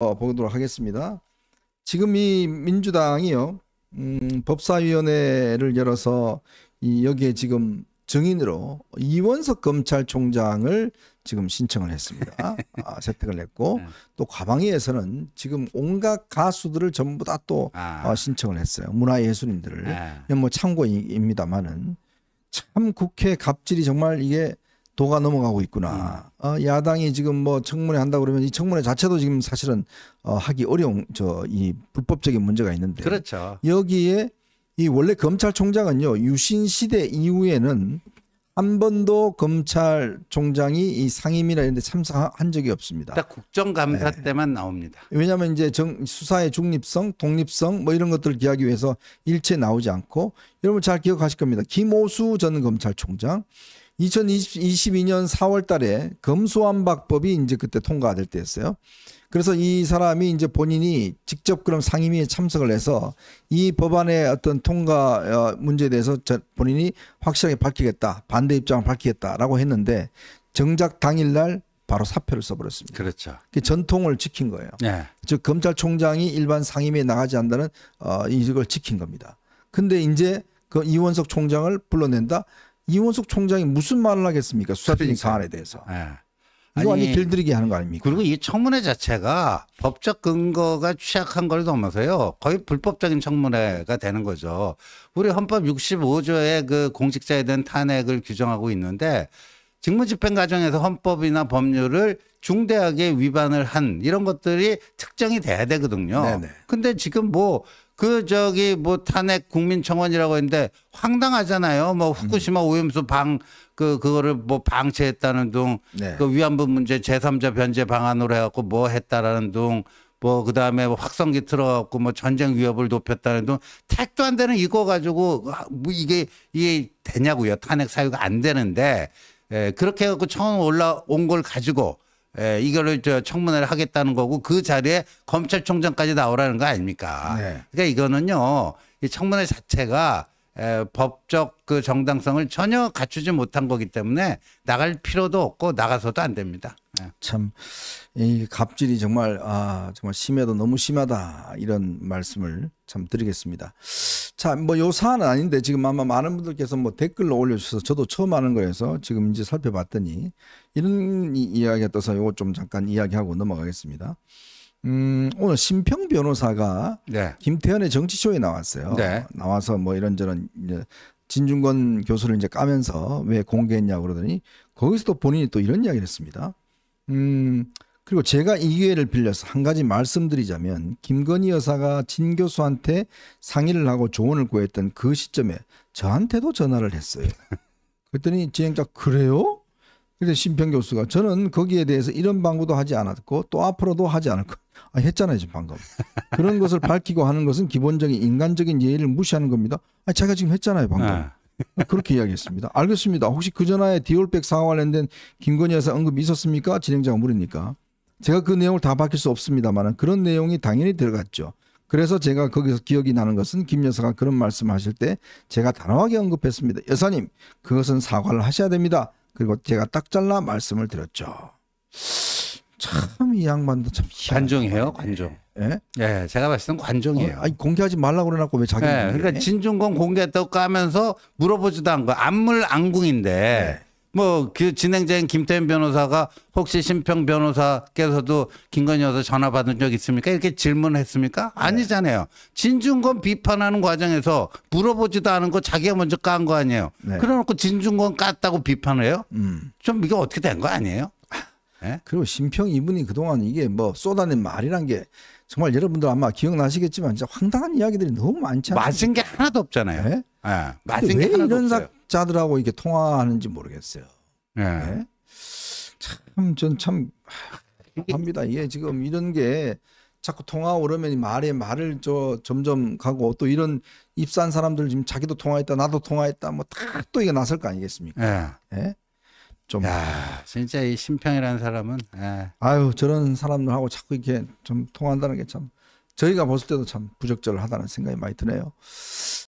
어, 보도록 하겠습니다. 지금 이 민주당이요 음, 법사위원회를 열어서 이 여기에 지금 증인으로 이원석 검찰총장을 지금 신청을 했습니다. 아, 채택을 했고 네. 또 과방위에서는 지금 온갖 가수들을 전부 다또 아. 어, 신청을 했어요. 문화예술인들을 아. 네. 뭐참고입니다마는참 국회 갑질이 정말 이게 도가 넘어가고 있구나. 음. 어, 야당이 지금 뭐 청문회 한다 그러면 이 청문회 자체도 지금 사실은 어, 하기 어려운 저 이 불법적인 문제가 있는데. 그렇죠. 여기에 이 원래 검찰총장은요 유신 시대 이후에는 한 번도 검찰총장이 이 상임이나 이런 데 참석한 적이 없습니다. 딱 국정감사 네. 때만 나옵니다. 왜냐하면 이제 정, 수사의 중립성, 독립성 뭐 이런 것들을 기하기 위해서 일체 나오지 않고 여러분 잘 기억하실 겁니다. 김호수 전 검찰총장 2022년 4월 달에 검수완박법이 이제 그때 통과될 때였어요. 그래서 이 사람이 이제 본인이 직접 그럼 상임위에 참석을 해서 이 법안의 어떤 통과 어, 문제에 대해서 본인이 확실하게 밝히겠다. 반대 입장을 밝히겠다라고 했는데 정작 당일날 바로 사표를 써버렸습니다. 그렇죠. 그 전통을 지킨 거예요. 네. 즉 검찰총장이 일반 상임위에 나가지 않는다는 어, 이을 지킨 겁니다. 근데 이제 그 이원석 총장을 불러낸다. 이원숙 총장이 무슨 말을 하겠습니까? 수사팀 그 사안에 대해서. 네. 이거 완전 길들이게 하는 거 아닙니까? 그리고 이 청문회 자체가 법적 근거가 취약한 걸 넘어서요. 거의 불법적인 청문회가 되는 거죠. 우리 헌법 65조에 그 공직자에 대한 탄핵을 규정하고 있는데 직무 집행 과정에서 헌법이나 법률을 중대하게 위반을 한 이런 것들이 특정이 돼야 되거든요. 네네. 데 지금 뭐그 저기 뭐 탄핵 국민청원이라고 했는데 황당하잖아요. 뭐 음. 후쿠시마 오염수 방 그 그거를 뭐 방치했다는 둥, 네. 그 위안부 문제 제삼자 변제 방안으로 해갖고 뭐 했다라는 둥, 뭐 그다음에 뭐 확성기 틀어갖고 뭐 전쟁 위협을 높였다는 둥 택도 안 되는 이거 가지고 아, 뭐 이게 이게 되냐고요 탄핵 사유가 안 되는데 에 예, 그렇게 해갖고 처음 올라온 걸 가지고 예, 이거를 저 청문회를 하겠다는 거고 그 자리에 검찰총장까지 나오라는 거 아닙니까? 네. 그러니까 이거는요, 이 청문회 자체가 에, 예, 법적 그 정당성을 전혀 갖추지 못한 거기 때문에 나갈 필요도 없고 나가서도 안 됩니다. 예. 참이 갑질이 정말 아 정말 심해도 너무 심하다 이런 말씀을 참 드리겠습니다. 자, 뭐 요 사안은 아닌데 지금 아마 많은 분들께서 뭐 댓글로 올려주셔서 저도 처음 하는 거여서 지금 이제 살펴봤더니 이런 이야기가 떠서 요거 좀 잠깐 이야기하고 넘어가겠습니다. 음, 오늘 심평 변호사가 네. 김태현의 정치쇼에 나왔어요. 네. 나와서 뭐 이런저런 이제 진중권 교수를 이제 까면서 왜 공개했냐 고 그러더니 거기서 또 본인이 또 이런 이야기를 했습니다. 음, 그리고 제가 이 기회를 빌려서 한 가지 말씀드리자면 김건희 여사가 진 교수한테 상의를 하고 조언을 구했던 그 시점에 저한테도 전화를 했어요. 그랬더니 진행자 그래요? 근데 심평 교수가 저는 거기에 대해서 이런 방구도 하지 않았고 또 앞으로도 하지 않을 거. 아, 했잖아요 지금 방금. 그런 것을 밝히고 하는 것은 기본적인 인간적인 예의를 무시하는 겁니다. 아, 제가 지금 했잖아요 방금. 네. 아. 그렇게 이야기했습니다. 알겠습니다. 혹시 그 전화에 디올백 사와 관련된 김건희 여사 언급이 있었습니까? 진행자가 물으니까. 제가 그 내용을 다 밝힐 수 없습니다만 그런 내용이 당연히 들어갔죠. 그래서 제가 거기서 기억이 나는 것은 김 여사가 그런 말씀하실 때 제가 단호하게 언급했습니다. 여사님, 그것은 사과를 하셔야 됩니다. 그리고 제가 딱 잘라 말씀을 드렸죠. 참 이 양반도 참 관종이에요, 관종. 예? 예, 제가 봤을 땐 관종이에요. 어, 아니 공개하지 말라고 그러놓고왜 자기? 예, 그러니까 진중권 공개했다고 까면서 물어보지도 않고 안물안궁인데. 예. 네. 뭐그 진행자인 김태현 변호사가 혹시 심평 변호사께서도 김건희 여사 전화 받은 적 있습니까? 이렇게 질문했습니까? 네. 아니잖아요. 진중권 비판하는 과정에서 물어보지도 않은 거 자기가 먼저 깐 거 아니에요. 네. 그래놓고 진중권 깠다고 비판해요? 음. 좀 이게 어떻게 된 거 아니에요? 네? 그리고 심평 이분이 그동안 이게 뭐 쏟아낸 말이란 게 정말 여러분들 아마 기억나시겠지만 진짜 황당한 이야기들이 너무 많지 않아요? 맞은 게 하나도 없잖아요. 네? 네. 맞은 게왜 이런 없어요. 사, 학자들하고 이게 통화하는지 모르겠어요. 예. 네. 참, 전 참, 합니다. 이게 지금 이런 게 자꾸 통화 오르면 말에 말을 저 점점 가고 또 이런 입사한 사람들 지금 자기도 통화했다 나도 통화했다 뭐 다 또 이게 나설 거 아니겠습니까? 예. 예? 좀 야, 진짜 이 심평이라는 사람은 예. 아유 저런 사람들하고 자꾸 이렇게 좀 통한다는 게 참 저희가 봤을 때도 참 부적절하다는 생각이 많이 드네요.